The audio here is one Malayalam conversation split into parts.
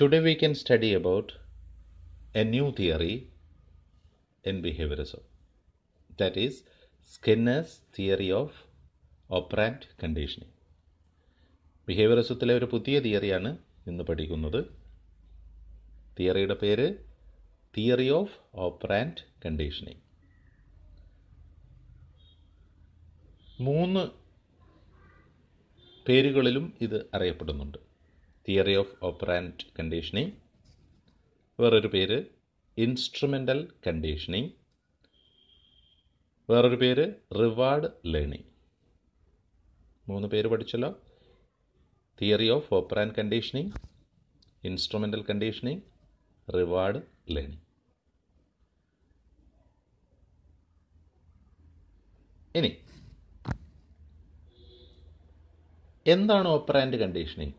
Today we can study about a new theory in behaviorism that is Skinner's theory of operant conditioning. behaviorism ബിഹേവിയറിസത്തിലെ ഒരു പുതിയ തിയറിയാണ് ഇന്ന് പഠിക്കുന്നത് തിയറിയുടെ പേര് theory of operant conditioning moonu പേരുകളിലും idu അറിയപ്പെടുന്നുണ്ട് തിയറി ഓഫ് ഓപ്പറാൻഡ് കണ്ടീഷനിങ് വേറൊരു പേര് ഇൻസ്ട്രുമെൻ്റൽ കണ്ടീഷനിങ് വേറൊരു പേര് റിവാർഡ് ലേണിംഗ് മൂന്ന് പേര് പഠിച്ചല്ലോ theory of operant conditioning instrumental conditioning reward learning ഇനി എന്താണ് ഓപ്പറാൻഡ് കണ്ടീഷനിങ്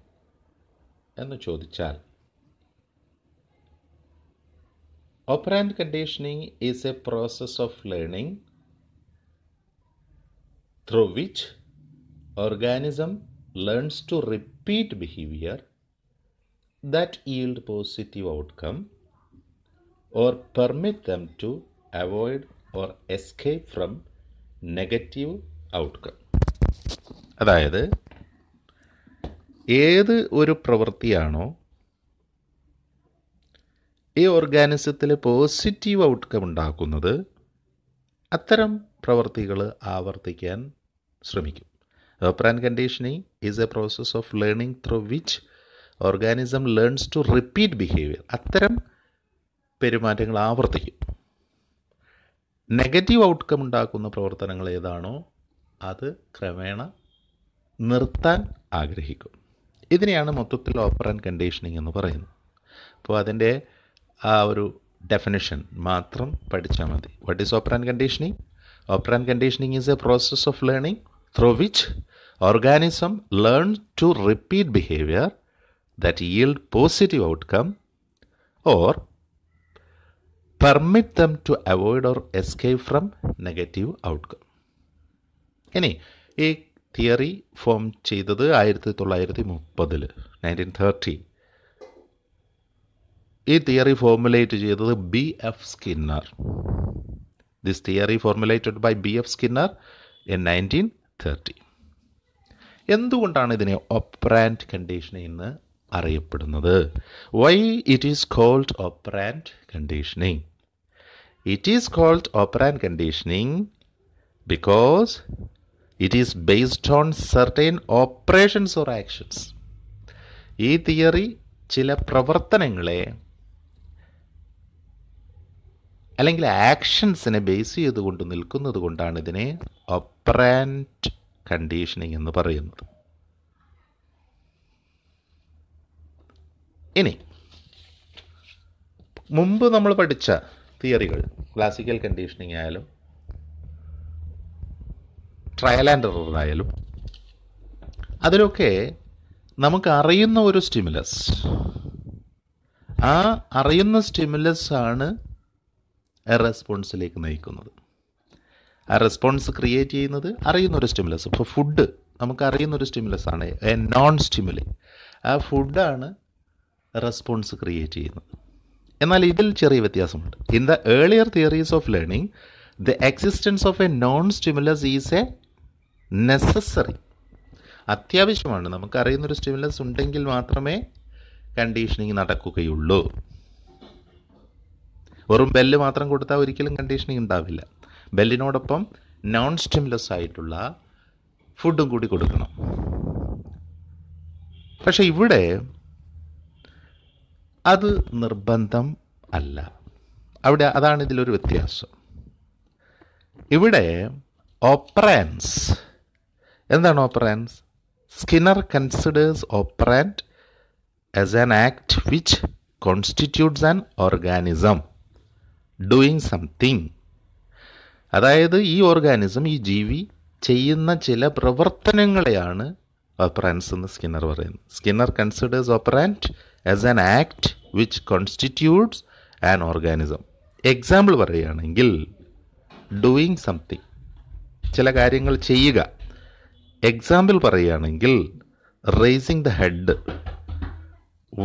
എന്ന് ചോദിച്ചാൽ operant conditioning is a process of learning through which organism learns to repeat behaviour that yield positive outcome or permit them to avoid or escape from negative outcome അതായത് ഏത് ഒരു പ്രവൃത്തിയാണോ ഈ ഓർഗാനിസത്തിൽ പോസിറ്റീവ് ഔട്ട്കം ഉണ്ടാക്കുന്നത് അത്തരം പ്രവൃത്തികൾ ആവർത്തിക്കാൻ ശ്രമിക്കും operant conditioning is a process of learning through which organism learns to repeat behaviour അത്തരം പെരുമാറ്റങ്ങൾ ആവർത്തിക്കും നെഗറ്റീവ് ഔട്ട്കം ഉണ്ടാക്കുന്ന പ്രവർത്തനങ്ങൾ ഏതാണോ അത് ക്രമേണ നിർത്താൻ ആഗ്രഹിക്കും ഇതിനെയാണ് മൊത്തത്തിൽ ഓപ്പർ ആൻഡ് കണ്ടീഷനിങ് എന്ന് പറയുന്നത് അപ്പോൾ അതിൻ്റെ ആ ഒരു ഡെഫിനിഷൻ മാത്രം പഠിച്ചാൽ മതി what is operant conditioning operant conditioning is a process of learning through which organism learn to repeat behaviour that yield positive outcome or permit them to avoid or escape from negative outcome ഇനി ഈ തിയറി ഫോം ചെയ്തത് ആയിരത്തി തൊള്ളായിരത്തി മുപ്പതിൽ നയൻറ്റീൻ തേർട്ടി ഈ തിയറി ഫോർമുലേറ്റ് ചെയ്തത് B F Skinner this theory formulated by B F Skinner in nineteen thirty എന്തുകൊണ്ടാണ് ഇതിനെ ഒപ്രാൻഡ് കണ്ടീഷൻ എന്ന് അറിയപ്പെടുന്നത് why it is called operant conditioning it is called operant conditioning because it is based on certain operations or actions ഈ തിയറി ചില പ്രവർത്തനങ്ങളെ അല്ലെങ്കിൽ ആക്ഷൻസിനെ ബേസ് ചെയ്തുകൊണ്ട് നിൽക്കുന്നത് കൊണ്ടാണ് ഇതിനെ ഒപ്പറാൻറ്റ് കണ്ടീഷനിങ് എന്ന് പറയുന്നത് ഇനി മുമ്പ് നമ്മൾ പഠിച്ച തിയറികൾ ക്ലാസിക്കൽ കണ്ടീഷനിങ് ആയാലും ട്രയൽ ആൻഡ് എററായാലും അതിലൊക്കെ നമുക്ക് അറിയുന്ന ഒരു സ്റ്റിമുലസ് ആ അറിയുന്ന സ്റ്റിമുലസ് ആണ് റെസ്പോൺസിലേക്ക് നയിക്കുന്നത് ആ റെസ്പോൺസ് ക്രിയേറ്റ് ചെയ്യുന്നത് അറിയുന്ന ഒരു സ്റ്റിമുലസ് ഇപ്പോൾ ഫുഡ് നമുക്ക് അറിയുന്ന ഒരു സ്റ്റിമുലസ് ആണ് എ നോൺ സ്റ്റിമുലേ ആ ഫുഡാണ് റെസ്പോൺസ് ക്രിയേറ്റ് ചെയ്യുന്നത് എന്നാൽ ഇതിൽ ചെറിയ വ്യത്യാസമുണ്ട് in the earlier theories of learning the existence of a known stimulus is a necessary അത്യാവശ്യമാണ് നമുക്കറിയുന്നൊരു സ്റ്റിമുലസ് ഉണ്ടെങ്കിൽ മാത്രമേ കണ്ടീഷനിങ് നടക്കുകയുള്ളൂ വെറും ബെല്ല് മാത്രം കൊടുത്താൽ ഒരിക്കലും കണ്ടീഷനിങ് ഉണ്ടാവില്ല ബെല്ലിനോടൊപ്പം നോൺ സ്റ്റിമുലസ് ആയിട്ടുള്ള ഫുഡും കൂടി കൊടുക്കണം പക്ഷേ ഇവിടെ അത് നിർബന്ധം അല്ല അവിടെ അതാണ് ഇതിലൊരു വ്യത്യാസം ഇവിടെ ഓപ്പറൻസ് എന്താണ് operants Skinner considers operant as an act which constitutes an organism doing something അതായത് ഈ ഓർഗാനിസം ഈ ജീവി ചെയ്യുന്ന ചില പ്രവർത്തനങ്ങളെയാണ് ഓപ്പറാൻസ് എന്ന് സ്കിന്നർ പറയുന്നത് Skinner considers operant as an act which constitutes an organism example പറയുകയാണെങ്കിൽ ഡൂയിങ് സംതിങ് ചില കാര്യങ്ങൾ ചെയ്യുക എക്സാമ്പിൾ പറയുകയാണെങ്കിൽ raising the head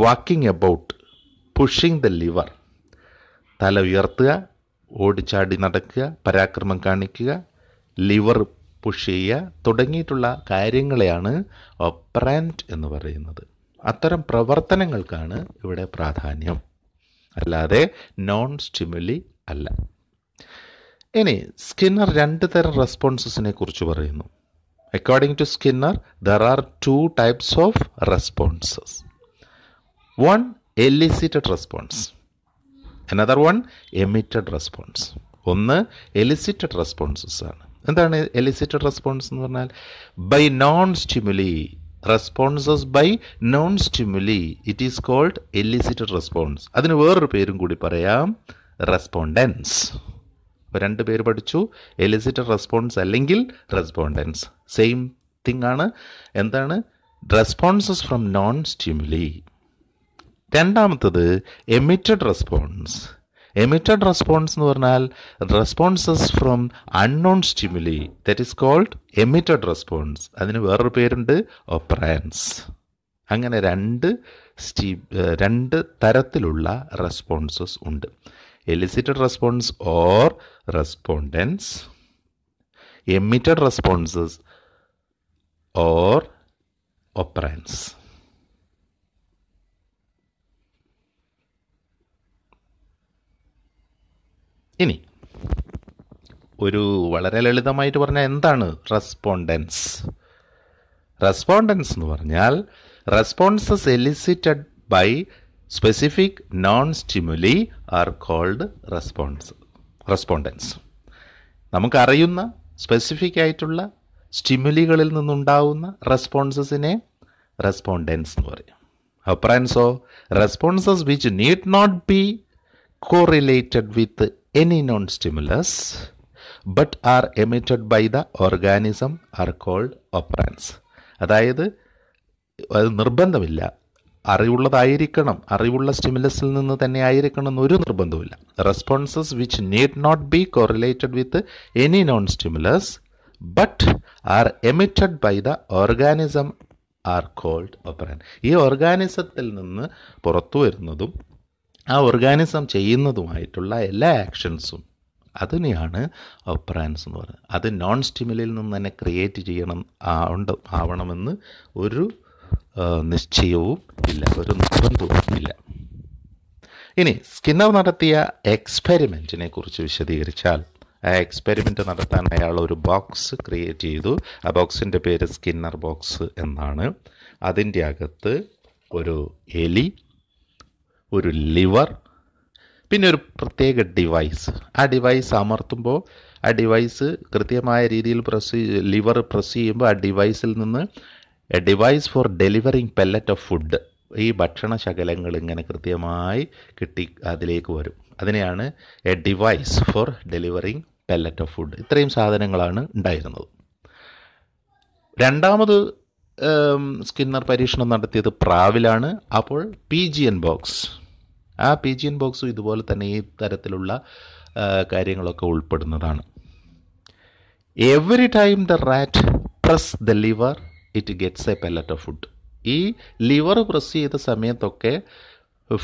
walking about pushing the lever തല ഉയർത്തുക ഓടിച്ചാടി നടക്കുക പരാക്രമം കാണിക്കുക ലിവർ പുഷ് ചെയ്യുക തുടങ്ങിയിട്ടുള്ള കാര്യങ്ങളെയാണ് ഒപ്രാൻറ്റ് എന്ന് പറയുന്നത് അത്തരം പ്രവർത്തനങ്ങൾക്കാണ് ഇവിടെ പ്രാധാന്യം അല്ലാതെ നോൺ സ്റ്റിമുലി അല്ല ഇനി സ്കിന്നർ രണ്ട് തരം റെസ്പോൺസസിനെ കുറിച്ച് പറയുന്നു According to Skinner, there are two types of responses. One, elicited response. Another one emitted response ഒന്ന് എലിസിറ്റഡ് റെസ്പോൺസസ് ആണ് എന്താണ് എലിസിറ്റഡ് റെസ്പോൺസ് എന്ന് പറഞ്ഞാൽ by known stimuli responses by known stimuli it is called elicited response അതിന് വേറൊരു പേരും കൂടി പറയാം റെസ്പോണ്ടൻസ് അപ്പോൾ രണ്ട് പേര് പഠിച്ചു എലിസിറ്റഡ് റെസ്പോൺസ് അല്ലെങ്കിൽ റെസ്പോണ്ടൻസ് സെയിം തിങ് ആണ് എന്താണ് റെസ്പോൺസസ് ഫ്രം നോൺ സ്റ്റിമുലി രണ്ടാമത്തത് എമിറ്റഡ് റെസ്പോൺസ് എമിറ്റഡ് റെസ്പോൺസ് എന്ന് പറഞ്ഞാൽ responses from unknown stimuli that is called emitted response അതിന് വേറൊരു പേരുണ്ട് ഒപ്രാൻസ് അങ്ങനെ രണ്ട് സ്റ്റീ രണ്ട് തരത്തിലുള്ള റെസ്പോൺസസ് ഉണ്ട് elicited response or respondents emitted responses or operants ഇനി ഒരു വളരെ ലളിതമായിട്ട് പറഞ്ഞാൽ എന്താണ് റെസ്പോണ്ടൻസ് റെസ്പോണ്ടൻസ് എന്ന് പറഞ്ഞാൽ responses elicited by specific known stimuli are called response respondents നമുക്കറിയുന്ന സ്പെസിഫിക് ആയിട്ടുള്ള സ്റ്റിമുലികളിൽ നിന്നുണ്ടാവുന്ന റെസ്പോൺസസിനെ റെസ്പോണ്ടൻസ് എന്ന് പറയും അപ്രാൻസോ responses which need not be correlated with any known stimulus but are emitted by the organism are called operants അതായത് അത് നിർബന്ധമില്ല അറിവുള്ളതായിരിക്കണം അറിവുള്ള സ്റ്റിമുലസിൽ നിന്ന് തന്നെ ആയിരിക്കണം എന്നൊരു നിർബന്ധമില്ല responses which need not be correlated with any known stimulus but are emitted by the organism are called operant ഈ ഓർഗാനിസത്തിൽ നിന്ന് പുറത്തു വരുന്നതും ആ ഓർഗാനിസം ചെയ്യുന്നതുമായിട്ടുള്ള എല്ലാ ആക്ഷൻസും അതിനെയാണ് ഓപ്പറാൻസ് എന്ന് പറയുന്നത് അത് നോൺ സ്റ്റിമിലിൽ നിന്ന് തന്നെ ക്രിയേറ്റ് ചെയ്യണം ആവണ്ട ആവണമെന്ന് ഒരു നിശ്ചയവും ഇല്ല ഒരു നിർബന്ധവുമില്ല ഇനി സ്കിന്നർ നടത്തിയ എക്സ്പെരിമെൻറ്റിനെ കുറിച്ച് വിശദീകരിച്ചാൽ ആ എക്സ്പെരിമെൻ്റ് നടത്താൻ അയാൾ ഒരു ബോക്സ് ക്രിയേറ്റ് ചെയ്തു ആ ബോക്സിൻ്റെ പേര് സ്കിന്നർ ബോക്സ് എന്നാണ് അതിൻ്റെ അകത്ത് ഒരു എലി ഒരു ലിവർ പിന്നെ ഒരു പ്രത്യേക ഡിവൈസ് ആ ഡിവൈസ് അമർത്തുമ്പോൾ ആ ഡിവൈസ് കൃത്യമായ രീതിയിൽ പ്രസ് ലിവർ പ്രസ് ചെയ്യുമ്പോൾ ആ ഡിവൈസിൽ നിന്ന് a device for delivering pellet of food ഈ ഭക്ഷണ ശകലങ്ങൾ ഇങ്ങനെ കൃത്യമായി കിട്ടി അതിലേക്ക് വരും അതിനെയാണ് a device for delivering pellet of food ഇത്രയും സാധനങ്ങളാണ് ഉണ്ടായിരുന്നത് രണ്ടാമത് സ്കിന്നർ പരീക്ഷണം നടത്തിയത് പ്രാവിലാണ് അപ്പോൾ പി ജി എൻ ബോക്സ് ആ പി ജി എൻ ബോക്സും ഇതുപോലെ തന്നെ ഈ തരത്തിലുള്ള കാര്യങ്ങളൊക്കെ ഉൾപ്പെടുന്നതാണ് every time the rat press the lever it gets a pellet of food ഈ ലിവർ പ്രസ് ചെയ്ത സമയത്തൊക്കെ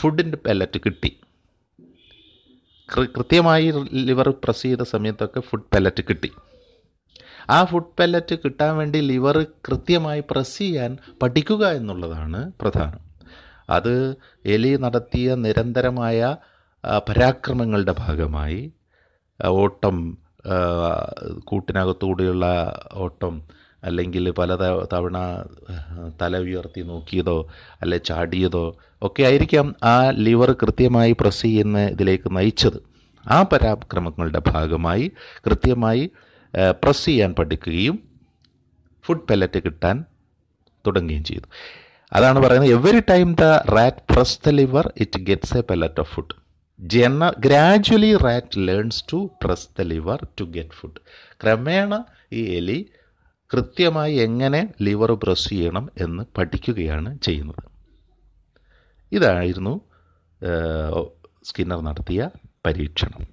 ഫുഡിൻ്റെ പെല്ലറ്റ് കിട്ടി കൃത്യമായി ലിവർ പ്രസ് ചെയ്ത സമയത്തൊക്കെ ഫുഡ് പെല്ലറ്റ് കിട്ടി ആ ഫുഡ് പെല്ലറ്റ് കിട്ടാൻ വേണ്ടി ലിവർ കൃത്യമായി പ്രസ് ചെയ്യാൻ പഠിക്കുക എന്നുള്ളതാണ് പ്രധാനം അത് എലി നടത്തിയ നിരന്തരമായ പരാക്രമങ്ങളുടെ ഭാഗമായി ഓട്ടം കൂട്ടിനകത്തുകൂടിയുള്ള ഓട്ടം അല്ലെങ്കിൽ പല തവണ തല ഉയർത്തി നോക്കിയതോ അല്ലെ ചാടിയതോ ഒക്കെ ആയിരിക്കാം ആ ലിവർ കൃത്യമായി പ്രസ് ചെയ്യുന്ന ഇതിലേക്ക് നയിച്ചത് ആ പരാക്രമങ്ങളുടെ ഭാഗമായി കൃത്യമായി പ്രസ് ചെയ്യാൻ പഠിക്കുകയും ഫുഡ് പെല്ലറ്റ് കിട്ടാൻ തുടങ്ങുകയും ചെയ്തു അതാണ് പറയുന്നത് every time the rat press the lever it gets a pellet of food ജന gradually rat learns to press the lever to get food ക്രമേണ ഈ എലി കൃത്യമായി എങ്ങനെ ലിവർ പ്രസ് ചെയ്യണം എന്ന് പഠിക്കുകയാണ് ചെയ്യുന്നത് ഇതായിരുന്നു സ്കിന്നർ നടത്തിയ പരീക്ഷണം